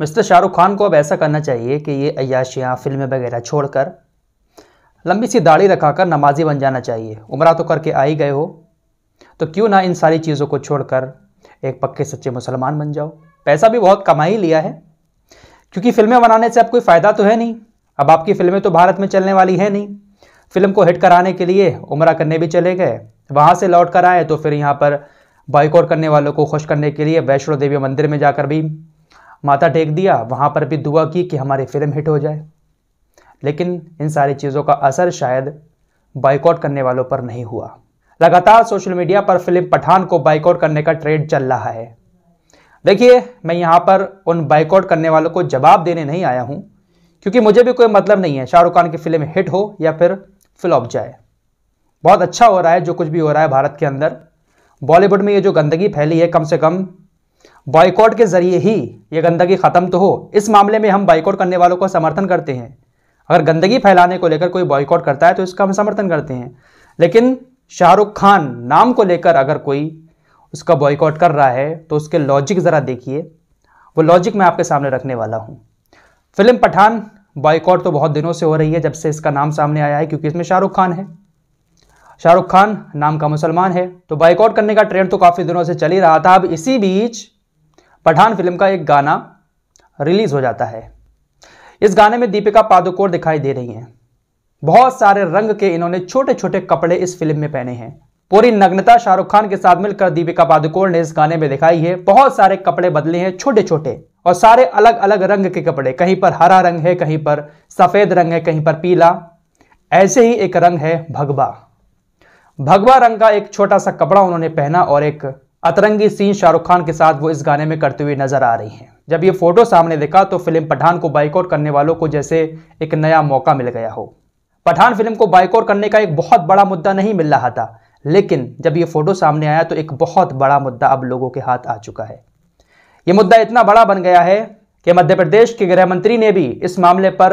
mister Shahrukh Khan को अब ऐसा करना चाहिए कि ये अयाशियाँ फिल्में वगैरह छोड़कर लंबी सी दाढ़ी रखा कर नमाजी बन जाना चाहिए उम्र तो करके आ ही गए हो तो क्यों ना इन सारी चीज़ों को छोड़कर एक पक्के सच्चे मुसलमान बन जाओ पैसा भी बहुत कमा ही लिया है क्योंकि फिल्में बनाने से अब कोई फ़ायदा तो है नहीं अब आपकी फिल्में तो भारत में चलने वाली है नहीं फिल्म को हिट कराने के लिए उम्र करने भी चले गए वहाँ से लौट कर आए तो फिर यहाँ पर बॉयकॉट करने वालों को खुश करने के लिए वैष्णो देवी मंदिर में जाकर भी माथा टेक दिया वहाँ पर भी दुआ की कि हमारी फिल्म हिट हो जाए लेकिन इन सारी चीज़ों का असर शायद बाइकआउट करने वालों पर नहीं हुआ लगातार सोशल मीडिया पर फिल्म पठान को बाइकआउट करने का ट्रेंड चल रहा है देखिए मैं यहाँ पर उन बाइकआउट करने वालों को जवाब देने नहीं आया हूँ क्योंकि मुझे भी कोई मतलब नहीं है शाहरुख खान की फिल्म हिट हो या फिर फ्लॉप जाए बहुत अच्छा हो रहा है जो कुछ भी हो रहा है भारत के अंदर बॉलीवुड में ये जो गंदगी फैली है कम से कम बॉयकॉट के जरिए ही ये गंदगी ख़त्म तो हो इस मामले में हम बॉयकॉट करने वालों का समर्थन करते हैं अगर गंदगी फैलाने को लेकर कोई बॉयकॉट करता है तो इसका हम समर्थन करते हैं लेकिन शाहरुख खान नाम को लेकर अगर कोई उसका बॉयकॉट कर रहा है तो उसके लॉजिक ज़रा देखिए वो लॉजिक मैं आपके सामने रखने वाला हूँ फिल्म पठान बॉयकॉट तो बहुत दिनों से हो रही है जब से इसका नाम सामने आया है क्योंकि इसमें शाहरुख खान है शाहरुख खान नाम का मुसलमान है तो बाइकआउट करने का ट्रेंड तो काफ़ी दिनों से चल ही रहा था अब इसी बीच पठान फिल्म का एक गाना रिलीज हो जाता है इस गाने में दीपिका पादुकोण दिखाई दे रही हैं बहुत सारे रंग के इन्होंने छोटे छोटे कपड़े इस फिल्म में पहने हैं पूरी नग्नता शाहरुख खान के साथ मिलकर दीपिका पादुकोण ने इस गाने में दिखाई है बहुत सारे कपड़े बदले हैं छोटे छोटे और सारे अलग अलग रंग के कपड़े कहीं पर हरा रंग है कहीं पर सफेद रंग है कहीं पर पीला ऐसे ही एक रंग है भगवा भगवा रंग का एक छोटा सा कपड़ा उन्होंने पहना और एक अतरंगी सीन शाहरुख खान के साथ वो इस गाने में करते हुए नजर आ रही हैं जब ये फोटो सामने दिखा तो फिल्म पठान को बाइकआउट करने वालों को जैसे एक नया मौका मिल गया हो पठान फिल्म को बाइकआउट करने का एक बहुत बड़ा मुद्दा नहीं मिल रहा था लेकिन जब ये फोटो सामने आया तो एक बहुत बड़ा मुद्दा अब लोगों के हाथ आ चुका है ये मुद्दा इतना बड़ा बन गया है कि मध्य प्रदेश के गृह मंत्री ने भी इस मामले पर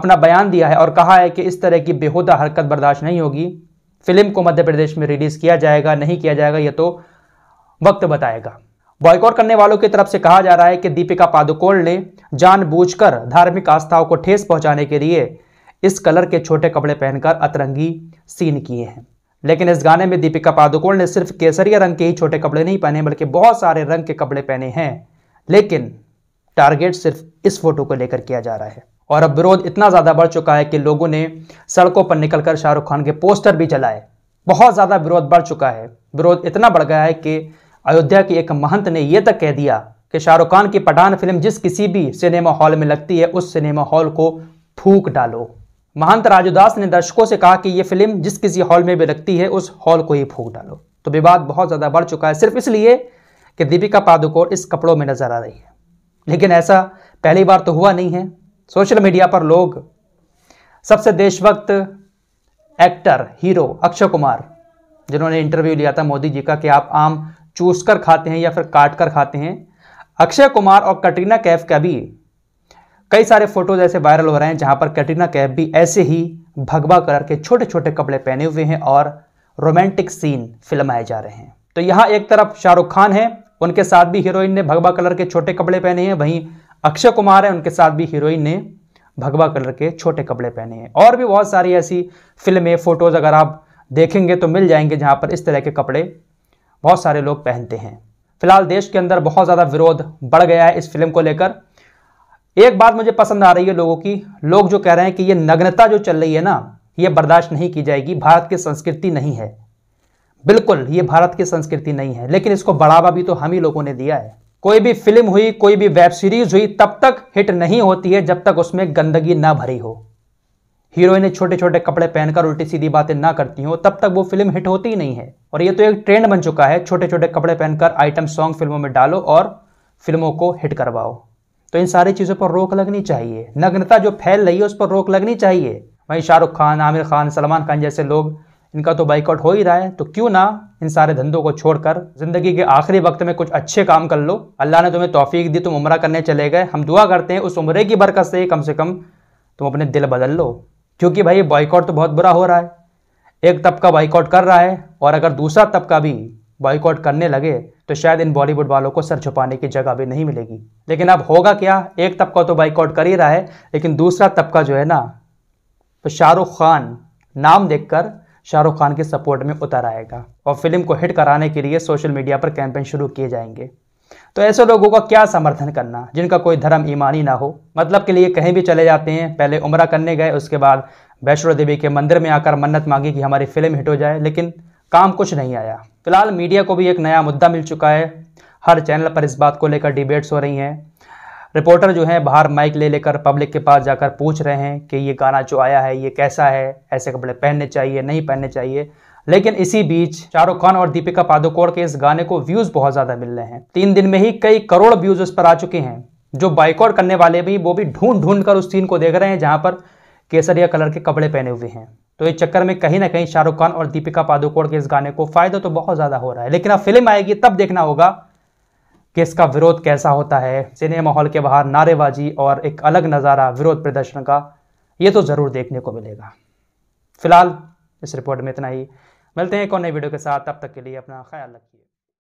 अपना बयान दिया है और कहा है कि इस तरह की बेहोदा हरकत बर्दाश्त नहीं होगी फिल्म को मध्य प्रदेश में रिलीज़ किया जाएगा नहीं किया जाएगा यह तो वक्त बताएगा बॉयकॉट करने वालों की तरफ से कहा जा रहा है कि दीपिका पादुकोण ने जानबूझकर धार्मिक आस्थाओं को ठेस पहुंचाने के लिए इस कलर के छोटे कपड़े पहनकर अतरंगी सीन किए हैं लेकिन इस गाने में दीपिका पादुकोण ने सिर्फ केसरिया रंग के ही छोटे कपड़े नहीं पहने बल्कि बहुत सारे रंग के कपड़े पहने हैं लेकिन टारगेट सिर्फ इस फोटो को लेकर किया जा रहा है और अब विरोध इतना ज़्यादा बढ़ चुका है कि लोगों ने सड़कों पर निकलकर शाहरुख खान के पोस्टर भी जलाए बहुत ज़्यादा विरोध बढ़ चुका है विरोध इतना बढ़ गया है कि अयोध्या के एक महंत ने यह तक कह दिया कि शाहरुख खान की पठान फिल्म जिस किसी भी सिनेमा हॉल में लगती है उस सिनेमा हॉल को फूक डालो महंत राजूदास ने दर्शकों से कहा कि यह फिल्म जिस किसी हॉल में भी लगती है उस हॉल को ही फूक डालो तो विवाद बहुत ज़्यादा बढ़ चुका है सिर्फ इसलिए कि दीपिका पादुकोण इस कपड़ों में नजर आ रही है लेकिन ऐसा पहली बार तो हुआ नहीं है सोशल मीडिया पर लोग सबसे देशभक्त एक्टर हीरो अक्षय कुमार जिन्होंने इंटरव्यू लिया था मोदी जी का कि आप आम चूस कर खाते हैं या फिर काट कर खाते हैं अक्षय कुमार और कटरीना कैफ का भी कई सारे फोटोज ऐसे वायरल हो रहे हैं जहां पर कटरीना कैफ भी ऐसे ही भगवा कलर के छोटे छोटे कपड़े पहने हुए हैं और रोमांटिक सीन फिल्माए जा रहे हैं तो यहां एक तरफ शाहरुख खान है उनके साथ भी हीरोइन ने भगवा कलर के छोटे कपड़े पहने हैं वहीं अक्षय कुमार है उनके साथ भी हीरोइन ने भगवा कलर के छोटे कपड़े पहने हैं और भी बहुत सारी ऐसी फिल्में फोटोज़ अगर आप देखेंगे तो मिल जाएंगे जहां पर इस तरह के कपड़े बहुत सारे लोग पहनते हैं फिलहाल देश के अंदर बहुत ज़्यादा विरोध बढ़ गया है इस फिल्म को लेकर एक बात मुझे पसंद आ रही है लोगों की लोग जो कह रहे हैं कि ये नग्नता जो चल रही है ना ये बर्दाश्त नहीं की जाएगी भारत की संस्कृति नहीं है बिल्कुल ये भारत की संस्कृति नहीं है लेकिन इसको बढ़ावा भी तो हम ही लोगों ने दिया है कोई भी फिल्म हुई कोई भी वेब सीरीज हुई तब तक हिट नहीं होती है जब तक उसमें गंदगी ना भरी हो हीरोइनें छोटे छोटे कपड़े पहनकर उल्टी सीधी बातें ना करती हो तब तक वो फिल्म हिट होती ही नहीं है और ये तो एक ट्रेंड बन चुका है छोटे छोटे कपड़े पहनकर आइटम सॉन्ग फिल्मों में डालो और फिल्मों को हिट करवाओ तो इन सारी चीज़ों पर रोक लगनी चाहिए नग्नता जो फैल रही है उस पर रोक लगनी चाहिए वहीं शाहरुख खान आमिर खान सलमान खान जैसे लोग इनका तो बाइकआउट हो ही रहा है तो क्यों ना इन सारे धंधों को छोड़कर ज़िंदगी के आखिरी वक्त में कुछ अच्छे काम कर लो अल्लाह ने तुम्हें तोफीक दी तुम उम्र करने चले गए हम दुआ करते हैं उस उम्र की बरकत से कम से कम तुम अपने दिल बदल लो क्योंकि भाई बॉयकॉट तो बहुत बुरा हो रहा है एक तबका बाइकआउट कर रहा है और अगर दूसरा तबका भी बाइकआउट करने लगे तो शायद इन बॉलीवुड वालों को सर छुपाने की जगह भी नहीं मिलेगी लेकिन अब होगा क्या एक तबका तो बाइकआउट कर ही रहा है लेकिन दूसरा तबका जो है ना तो शाहरुख खान नाम देखकर शाहरुख खान के सपोर्ट में उतर आएगा और फिल्म को हिट कराने के लिए सोशल मीडिया पर कैंपेन शुरू किए जाएंगे तो ऐसे लोगों का क्या समर्थन करना जिनका कोई धर्म ईमानी ना हो मतलब के लिए कहीं भी चले जाते हैं पहले उम्र करने गए उसके बाद वैष्णो देवी के मंदिर में आकर मन्नत मांगी कि हमारी फिल्म हिट हो जाए लेकिन काम कुछ नहीं आया फिलहाल मीडिया को भी एक नया मुद्दा मिल चुका है हर चैनल पर इस बात को लेकर डिबेट्स हो रही हैं रिपोर्टर जो हैं बाहर माइक ले लेकर पब्लिक के पास जाकर पूछ रहे हैं कि ये गाना जो आया है ये कैसा है ऐसे कपड़े पहनने चाहिए नहीं पहनने चाहिए लेकिन इसी बीच शाहरुख खान और दीपिका पादुकोण के इस गाने को व्यूज़ बहुत ज़्यादा मिल रहे हैं तीन दिन में ही कई करोड़ व्यूज़ उस पर आ चुके हैं जो बाइकआउट करने वाले भी वो भी ढूंढ ढूंढ कर उस सीन को देख रहे हैं जहाँ पर केसरिया कलर के कपड़े पहने हुए हैं तो इस चक्कर में कहीं ना कहीं शाहरुख खान और दीपिका पादुकोण के इस गाने को फायदा तो बहुत ज़्यादा हो रहा है लेकिन अब फिल्म आएगी तब देखना होगा कि इसका विरोध कैसा होता है सिनेमा हॉल के बाहर नारेबाजी और एक अलग नज़ारा विरोध प्रदर्शन का ये तो ज़रूर देखने को मिलेगा फिलहाल इस रिपोर्ट में इतना ही मिलते हैं एक और नई वीडियो के साथ तब तक के लिए अपना ख्याल रखिए